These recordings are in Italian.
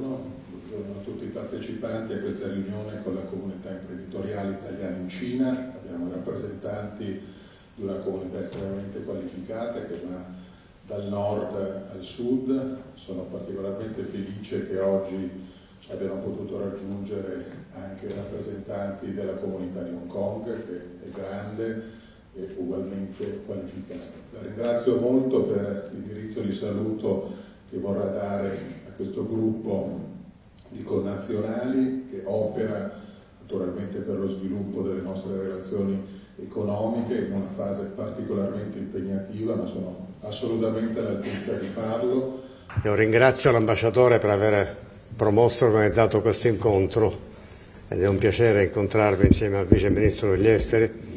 Buongiorno, buongiorno a tutti i partecipanti a questa riunione con la comunità imprenditoriale italiana in Cina. Abbiamo rappresentanti di una comunità estremamente qualificata che va dal nord al sud. Sono particolarmente felice che oggi abbiamo potuto raggiungere anche rappresentanti della comunità di Hong Kong che è grande e ugualmente qualificata. La ringrazio molto per l'indirizzo di saluto che vorrà dare questo gruppo di connazionali che opera naturalmente per lo sviluppo delle nostre relazioni economiche in una fase particolarmente impegnativa, ma sono assolutamente all'altezza di farlo. Io ringrazio l'ambasciatore per aver promosso e organizzato questo incontro ed è un piacere incontrarvi insieme al Vice Ministro degli Esteri.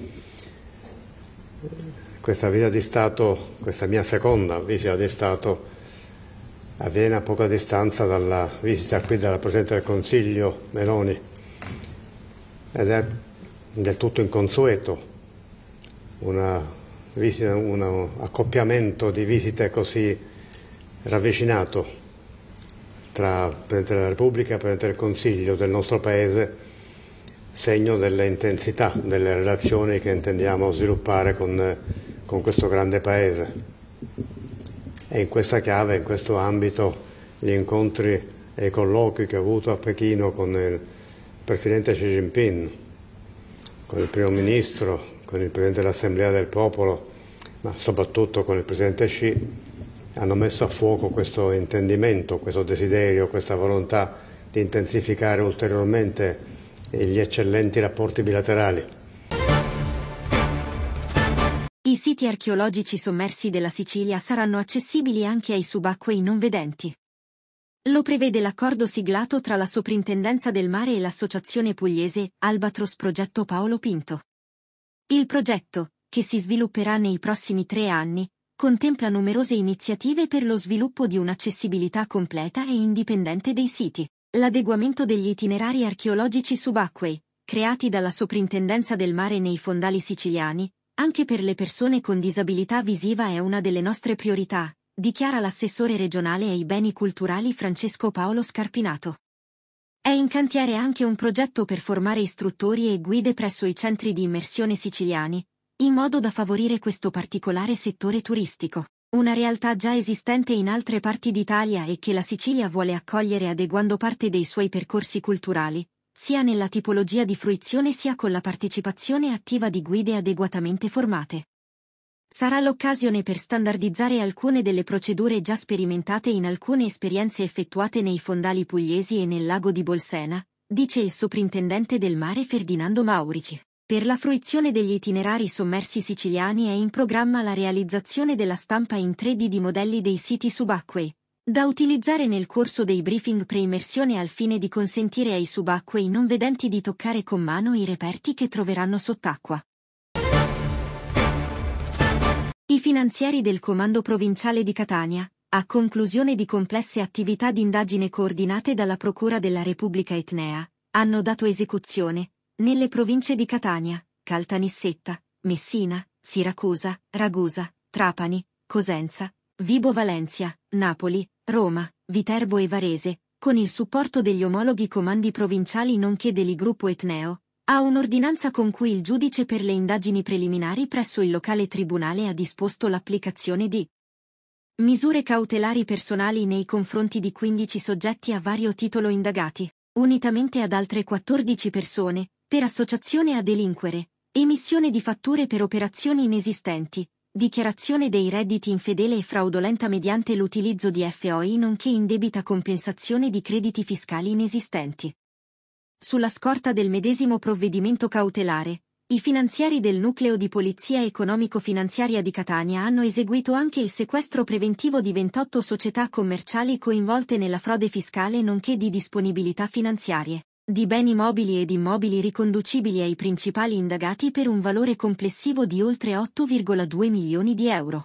Questa visita di Stato, questa mia seconda visita di Stato, avviene a poca distanza dalla visita qui della Presidente del Consiglio Meloni ed è del tutto inconsueto visita, un accoppiamento di visite così ravvicinato tra Presidente della Repubblica e Presidente del Consiglio del nostro Paese segno dell'intensità delle relazioni che intendiamo sviluppare con, con questo grande Paese e in questa chiave, in questo ambito, gli incontri e i colloqui che ho avuto a Pechino con il Presidente Xi Jinping, con il Primo Ministro, con il Presidente dell'Assemblea del Popolo, ma soprattutto con il Presidente Xi, hanno messo a fuoco questo intendimento, questo desiderio, questa volontà di intensificare ulteriormente gli eccellenti rapporti bilaterali i siti archeologici sommersi della Sicilia saranno accessibili anche ai subacquei non vedenti. Lo prevede l'accordo siglato tra la Soprintendenza del Mare e l'Associazione Pugliese Albatros Progetto Paolo Pinto. Il progetto, che si svilupperà nei prossimi tre anni, contempla numerose iniziative per lo sviluppo di un'accessibilità completa e indipendente dei siti, l'adeguamento degli itinerari archeologici subacquei, creati dalla Soprintendenza del Mare nei fondali siciliani, anche per le persone con disabilità visiva è una delle nostre priorità, dichiara l'assessore regionale ai beni culturali Francesco Paolo Scarpinato. È in cantiere anche un progetto per formare istruttori e guide presso i centri di immersione siciliani, in modo da favorire questo particolare settore turistico, una realtà già esistente in altre parti d'Italia e che la Sicilia vuole accogliere adeguando parte dei suoi percorsi culturali, sia nella tipologia di fruizione sia con la partecipazione attiva di guide adeguatamente formate. Sarà l'occasione per standardizzare alcune delle procedure già sperimentate in alcune esperienze effettuate nei fondali pugliesi e nel lago di Bolsena, dice il soprintendente del mare Ferdinando Maurici. Per la fruizione degli itinerari sommersi siciliani è in programma la realizzazione della stampa in 3D di modelli dei siti subacquei, da utilizzare nel corso dei briefing pre-immersione al fine di consentire ai subacquei non vedenti di toccare con mano i reperti che troveranno sott'acqua. I finanzieri del Comando Provinciale di Catania, a conclusione di complesse attività di indagine coordinate dalla Procura della Repubblica Etnea, hanno dato esecuzione, nelle province di Catania, Caltanissetta, Messina, Siracusa, Ragusa, Trapani, Cosenza, Vibo Valencia, Napoli, Roma, Viterbo e Varese, con il supporto degli omologhi comandi provinciali nonché del gruppo Etneo, ha un'ordinanza con cui il giudice per le indagini preliminari presso il locale tribunale ha disposto l'applicazione di misure cautelari personali nei confronti di 15 soggetti a vario titolo indagati, unitamente ad altre 14 persone, per associazione a delinquere, emissione di fatture per operazioni inesistenti, Dichiarazione dei redditi infedele e fraudolenta mediante l'utilizzo di FOI nonché indebita compensazione di crediti fiscali inesistenti. Sulla scorta del medesimo provvedimento cautelare, i finanzieri del nucleo di polizia economico-finanziaria di Catania hanno eseguito anche il sequestro preventivo di 28 società commerciali coinvolte nella frode fiscale nonché di disponibilità finanziarie di beni mobili ed immobili riconducibili ai principali indagati per un valore complessivo di oltre 8,2 milioni di euro.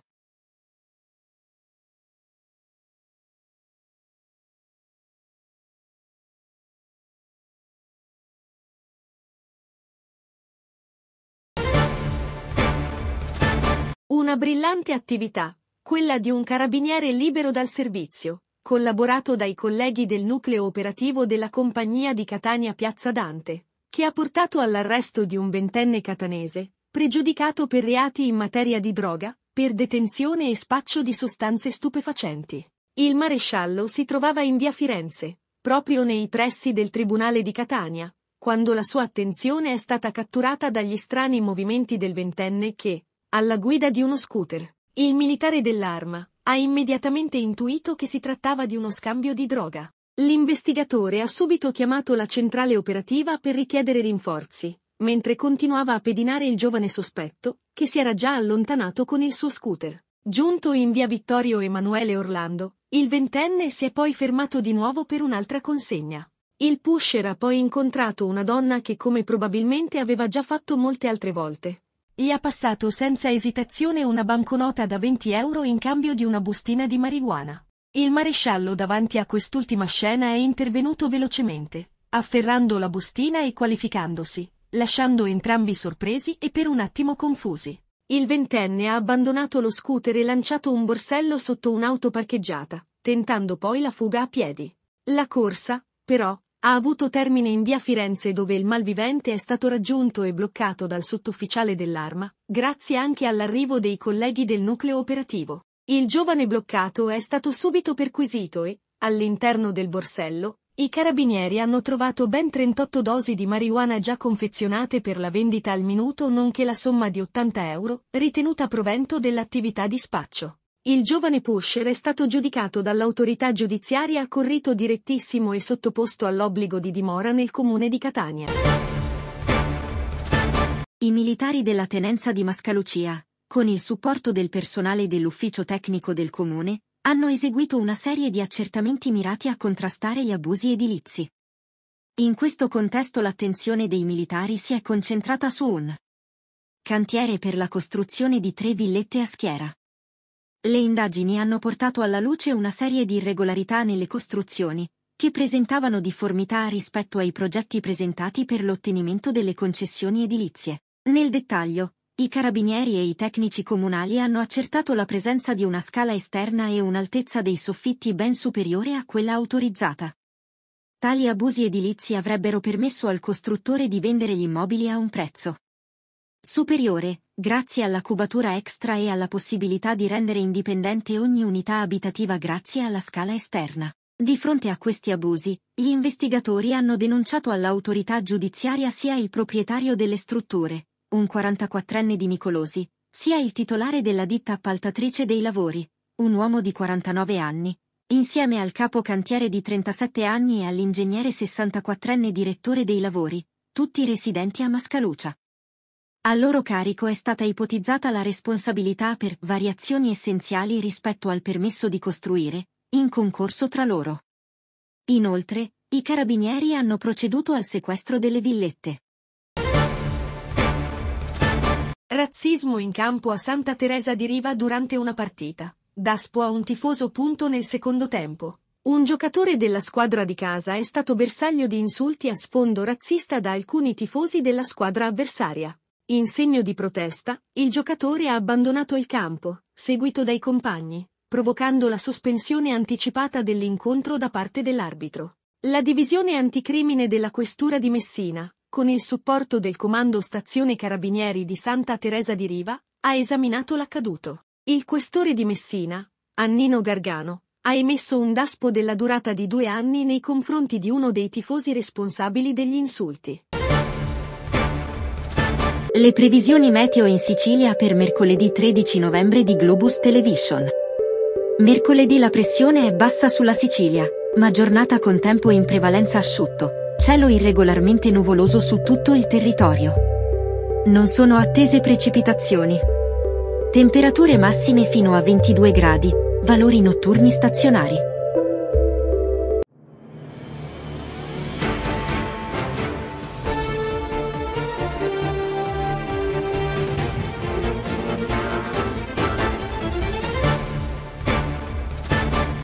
Una brillante attività, quella di un carabiniere libero dal servizio, collaborato dai colleghi del nucleo operativo della compagnia di Catania Piazza Dante, che ha portato all'arresto di un ventenne catanese, pregiudicato per reati in materia di droga, per detenzione e spaccio di sostanze stupefacenti. Il maresciallo si trovava in via Firenze, proprio nei pressi del Tribunale di Catania, quando la sua attenzione è stata catturata dagli strani movimenti del ventenne che, alla guida di uno scooter, il militare dell'arma, ha immediatamente intuito che si trattava di uno scambio di droga. L'investigatore ha subito chiamato la centrale operativa per richiedere rinforzi, mentre continuava a pedinare il giovane sospetto, che si era già allontanato con il suo scooter. Giunto in via Vittorio Emanuele Orlando, il ventenne si è poi fermato di nuovo per un'altra consegna. Il pusher ha poi incontrato una donna che come probabilmente aveva già fatto molte altre volte, gli ha passato senza esitazione una banconota da 20 euro in cambio di una bustina di marijuana. Il maresciallo davanti a quest'ultima scena è intervenuto velocemente, afferrando la bustina e qualificandosi, lasciando entrambi sorpresi e per un attimo confusi. Il ventenne ha abbandonato lo scooter e lanciato un borsello sotto un'auto parcheggiata, tentando poi la fuga a piedi. La corsa, però, ha avuto termine in via Firenze dove il malvivente è stato raggiunto e bloccato dal sottufficiale dell'arma, grazie anche all'arrivo dei colleghi del nucleo operativo. Il giovane bloccato è stato subito perquisito e, all'interno del borsello, i carabinieri hanno trovato ben 38 dosi di marijuana già confezionate per la vendita al minuto nonché la somma di 80 euro, ritenuta provento dell'attività di spaccio. Il giovane Pusher è stato giudicato dall'autorità giudiziaria a rito direttissimo e sottoposto all'obbligo di dimora nel comune di Catania. I militari della tenenza di Mascalucia, con il supporto del personale dell'ufficio tecnico del comune, hanno eseguito una serie di accertamenti mirati a contrastare gli abusi edilizi. In questo contesto l'attenzione dei militari si è concentrata su un cantiere per la costruzione di tre villette a schiera le indagini hanno portato alla luce una serie di irregolarità nelle costruzioni, che presentavano difformità rispetto ai progetti presentati per l'ottenimento delle concessioni edilizie. Nel dettaglio, i carabinieri e i tecnici comunali hanno accertato la presenza di una scala esterna e un'altezza dei soffitti ben superiore a quella autorizzata. Tali abusi edilizi avrebbero permesso al costruttore di vendere gli immobili a un prezzo superiore, grazie alla cubatura extra e alla possibilità di rendere indipendente ogni unità abitativa grazie alla scala esterna. Di fronte a questi abusi, gli investigatori hanno denunciato all'autorità giudiziaria sia il proprietario delle strutture, un 44enne di Nicolosi, sia il titolare della ditta appaltatrice dei lavori, un uomo di 49 anni, insieme al capo cantiere di 37 anni e all'ingegnere 64enne direttore dei lavori, tutti residenti a Mascalucia. A loro carico è stata ipotizzata la responsabilità per variazioni essenziali rispetto al permesso di costruire, in concorso tra loro. Inoltre, i carabinieri hanno proceduto al sequestro delle villette. Razzismo in campo a Santa Teresa di Riva durante una partita. Daspo a un tifoso punto nel secondo tempo. Un giocatore della squadra di casa è stato bersaglio di insulti a sfondo razzista da alcuni tifosi della squadra avversaria. In segno di protesta, il giocatore ha abbandonato il campo, seguito dai compagni, provocando la sospensione anticipata dell'incontro da parte dell'arbitro. La divisione anticrimine della Questura di Messina, con il supporto del Comando Stazione Carabinieri di Santa Teresa di Riva, ha esaminato l'accaduto. Il questore di Messina, Annino Gargano, ha emesso un daspo della durata di due anni nei confronti di uno dei tifosi responsabili degli insulti. Le previsioni meteo in Sicilia per mercoledì 13 novembre di Globus Television. Mercoledì la pressione è bassa sulla Sicilia, ma giornata con tempo in prevalenza asciutto, cielo irregolarmente nuvoloso su tutto il territorio. Non sono attese precipitazioni. Temperature massime fino a 22 gradi, valori notturni stazionari.